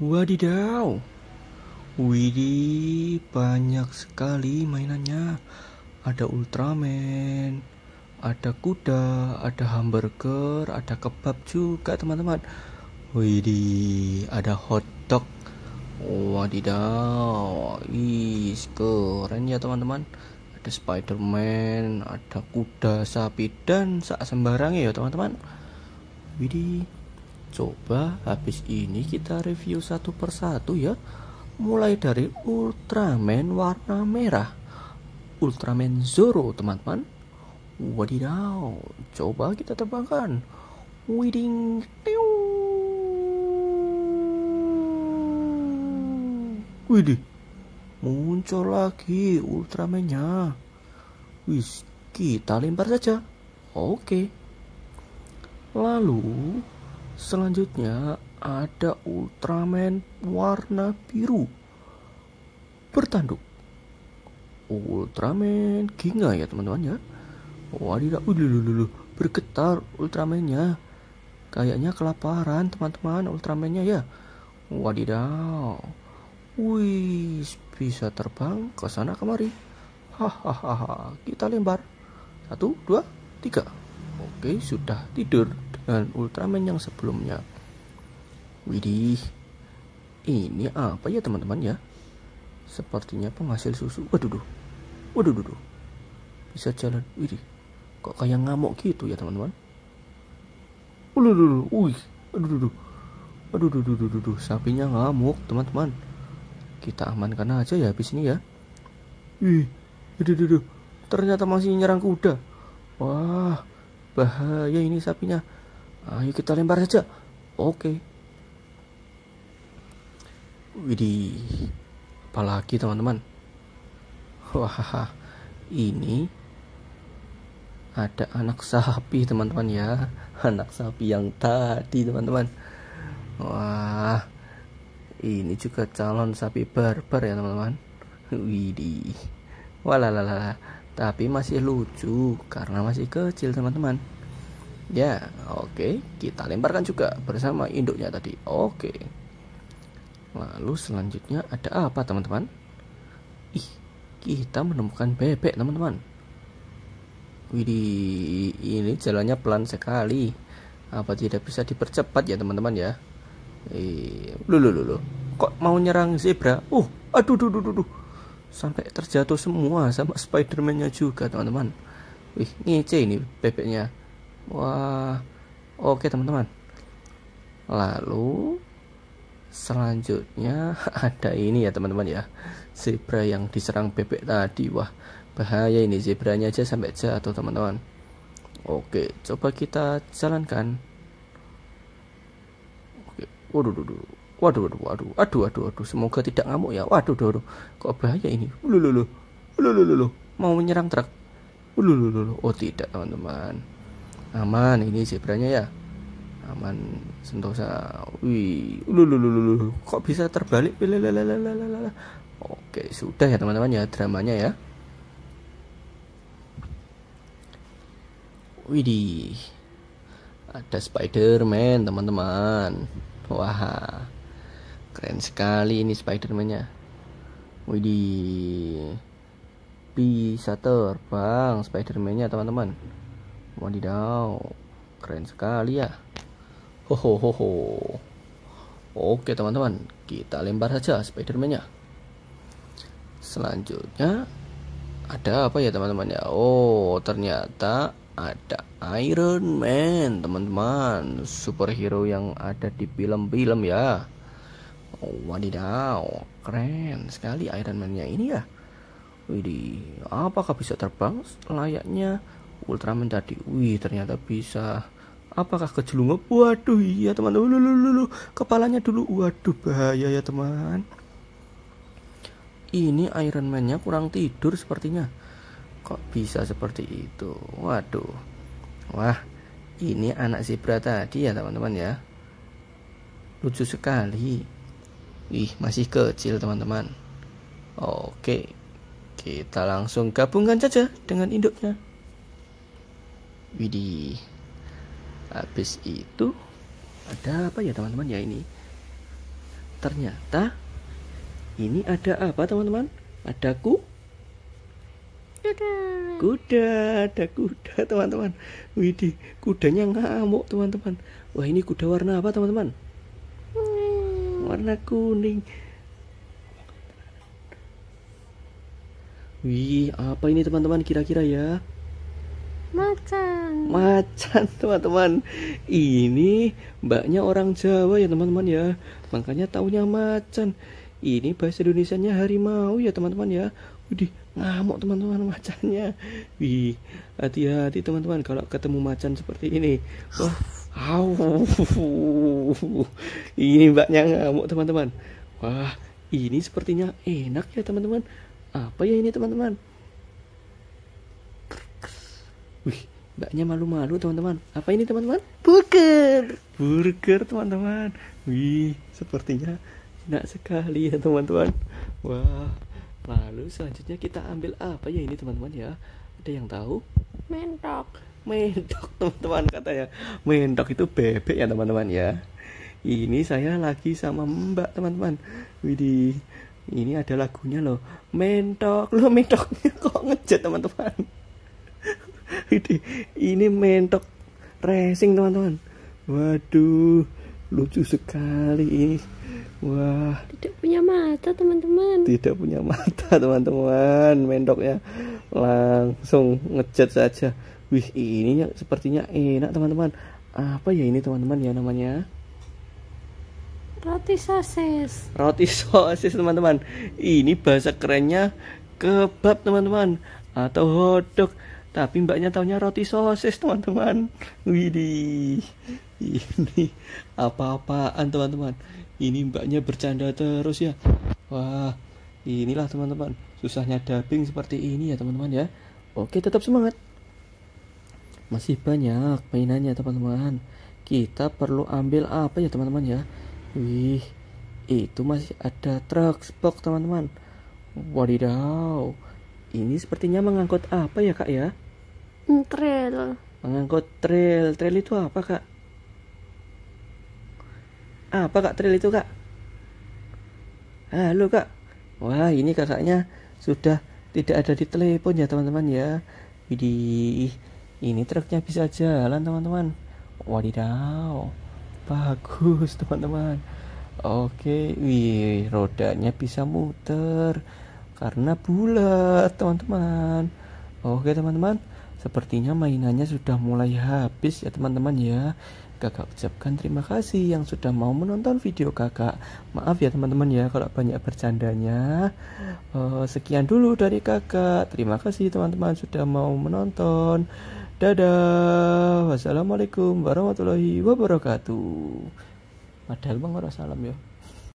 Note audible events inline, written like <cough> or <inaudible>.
Wadidaw. Widih, banyak sekali mainannya. Ada Ultraman, ada kuda, ada hamburger, ada kebab juga, teman-teman. Widih, ada hotdog. Wadidaw. Ih, keren ya, teman-teman ada Spiderman, ada kuda, sapi, dan saat sembarang ya teman-teman. Widih. Coba habis ini kita review satu persatu ya Mulai dari Ultraman warna merah Ultraman Zoro teman-teman Wadidaw Coba kita terbangkan Widing tiu. Widih Muncul lagi Ultramannya Wis kita lempar saja Oke Lalu Selanjutnya ada Ultraman warna biru bertanduk. Ultraman Ginga ya teman-teman ya. Wadidaw, dulu bergetar Ultramannya. Kayaknya kelaparan teman-teman Ultramannya ya. Wadidaw. Wih, bisa terbang ke sana kemari. Hahaha, kita lempar. Satu, dua, tiga. Oke, sudah tidur dengan Ultraman yang sebelumnya. Widih, ini apa ya teman-teman ya? Sepertinya penghasil susu. Waduh, duh. waduh, waduh, Bisa jalan. Widih, kok kayak ngamuk gitu ya teman-teman? Waduh, waduh, waduh, Wih, waduh waduh waduh waduh waduh, waduh, Sapinya ngamuk teman-teman. Kita amankan aja ya habis ini ya. Wih, waduh waduh, Ternyata masih nyerang kuda. Wah, bahaya ini sapinya. Ayo kita lempar saja. Oke. Okay. Widih. Apalagi teman-teman. Wah, ini ada anak sapi teman-teman ya. Anak sapi yang tadi teman-teman. Wah, ini juga calon sapi barbar ya teman-teman. Widih. Walalala. Tapi masih lucu karena masih kecil teman-teman. Ya, oke. Kita lemparkan juga bersama induknya tadi. Oke. Lalu selanjutnya ada apa, teman-teman? Ih, kita menemukan bebek, teman-teman. Widih, ini jalannya pelan sekali. Apa tidak bisa dipercepat ya, teman-teman ya? Eh, lulu lulu. Kok mau nyerang zebra? Uh, aduh duh duh duh. Sampai terjatuh semua sama Spiderman-nya juga, teman-teman. Wih, ngece ini bebeknya. Wah, oke teman-teman. Lalu selanjutnya <laughs> ada ini ya teman-teman ya. Zebra yang diserang bebek tadi. Wah, bahaya ini zebranya aja sampai jatuh teman-teman. Oke, coba kita jalankan. Oke, waduh, waduh, waduh, waduh, waduh, aduh, aduh, aduh, semoga tidak ngamuk ya. Waduh, waduh, kok bahaya ini? Lulu, lulu, lulu, lulu, mau menyerang truk. Lulu, lulu, oh tidak teman-teman aman ini zebranya ya aman sentosa wih lulu kok bisa terbalik Lalalala. oke sudah ya teman-teman ya dramanya ya Widih ada Spiderman teman-teman wah keren sekali ini Spider-Man-nya Widih bisa terbang Spider-Man-nya teman-teman Wadidaw, keren sekali ya. Ho ho ho ho. Oke teman-teman, kita lempar saja Spiderman-nya. Selanjutnya, ada apa ya teman-teman ya? Oh, ternyata ada Iron Man teman-teman. Superhero yang ada di film-film ya. Oh, wadidaw, keren sekali Iron Man-nya ini ya. Widih, apakah bisa terbang layaknya Ultra menjadi wih ternyata bisa apakah kejlungup waduh iya teman lulu lulu kepalanya dulu waduh bahaya ya teman ini Iron Man-nya kurang tidur sepertinya kok bisa seperti itu waduh wah ini anak zebra tadi ya teman-teman ya lucu sekali ih masih kecil teman-teman. Oke, kita langsung gabungkan saja dengan induknya. Widi, Habis itu ada apa ya teman-teman ya ini? Ternyata ini ada apa teman-teman? Ada ku? Kuda. Kuda, ada kuda teman-teman. Widih, kudanya ngamuk teman-teman. Wah, ini kuda warna apa teman-teman? Warna kuning. Wih, apa ini teman-teman kira-kira ya? macan macan <laughs> teman-teman ini mbaknya orang Jawa ya teman-teman ya makanya taunya macan ini bahasa Indonesianya harimau ya teman-teman ya udih ngamuk teman-teman macannya. Wih, hati-hati teman-teman kalau ketemu macan seperti ini. Wah, au. Ini mbaknya ngamuk teman-teman. Wah, ini sepertinya enak ya teman-teman. Apa ya ini teman-teman? Wih, mbaknya malu-malu teman-teman. Apa ini teman-teman? Burger. Burger teman-teman. Wih, sepertinya enak sekali ya teman-teman. Wah. Lalu selanjutnya kita ambil apa ya ini teman-teman ya? Ada yang tahu? Mentok. Mentok <laughs> teman-teman katanya. Mentok itu bebek ya teman-teman ya. Ini saya lagi sama Mbak teman-teman. Widih. Ini ada lagunya loh. Mentok. Loh mentoknya <laughs> kok ngejat teman-teman. <laughs> ini mentok racing teman-teman waduh lucu sekali ini. wah tidak punya mata teman-teman tidak punya mata <laughs> teman-teman mentoknya langsung ngejet saja wih ini sepertinya enak teman-teman apa ya ini teman-teman ya namanya roti sosis roti sosis teman-teman ini bahasa kerennya kebab teman-teman atau hodok. Tapi mbaknya taunya roti sosis teman-teman. Widih. Ini apa-apaan teman-teman. Ini mbaknya bercanda terus ya. Wah, inilah teman-teman. Susahnya dubbing seperti ini ya teman-teman ya. Oke, tetap semangat. Masih banyak mainannya teman-teman. Kita perlu ambil apa ya teman-teman ya. Wih, itu masih ada truk box teman-teman. Wadidaw. Ini sepertinya mengangkut apa ya kak ya? Hmm, trail. Mengangkut trail. Trail itu apa kak? Apa kak trail itu kak? Halo kak. Wah ini kakaknya sudah tidak ada di telepon ya teman-teman ya. Widih, ini truknya bisa jalan teman-teman. Wadidaw, bagus teman-teman. Oke, wih rodanya bisa muter karena bulat teman-teman oke teman-teman sepertinya mainannya sudah mulai habis ya teman-teman ya kakak ucapkan terima kasih yang sudah mau menonton video kakak maaf ya teman-teman ya kalau banyak bercandanya uh, sekian dulu dari kakak terima kasih teman-teman sudah mau menonton dadah wassalamualaikum warahmatullahi wabarakatuh padahal bangora salam ya